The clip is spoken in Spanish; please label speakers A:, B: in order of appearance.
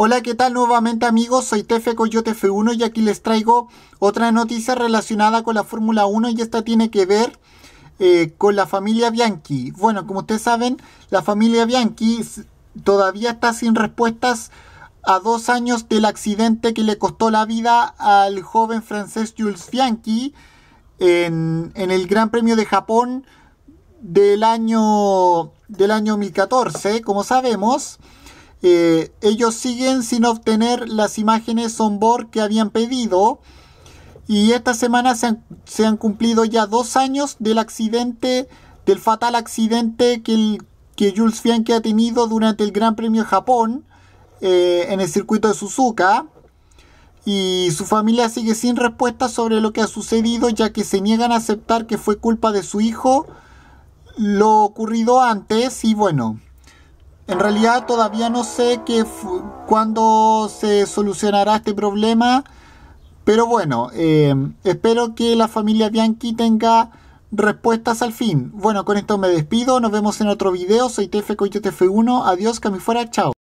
A: Hola, ¿qué tal nuevamente amigos? Soy Tefe Coyote F1 y aquí les traigo otra noticia relacionada con la Fórmula 1 y esta tiene que ver eh, con la familia Bianchi. Bueno, como ustedes saben, la familia Bianchi todavía está sin respuestas a dos años del accidente que le costó la vida al joven francés Jules Bianchi en, en el Gran Premio de Japón del año, del año 2014, como sabemos. Eh, ellos siguen sin obtener las imágenes board que habían pedido. Y esta semana se han, cumplido ya dos años del accidente, del fatal accidente que, que Jules Bianchi ha tenido durante el Gran Premio de Japón eh, en el circuito de Suzuka. Y su familia sigue sin respuesta sobre lo que ha sucedido, ya que se niegan a aceptar que fue culpa de su hijo lo ocurrido antes. Y bueno, en realidad todavía no sé qué cuándo se solucionará este problema, pero bueno, eh, espero que la familia Bianchi tenga respuestas al fin. Bueno, con esto me despido, nos vemos en otro video, soy TF Coyote 1 adiós, que me fuera, chao.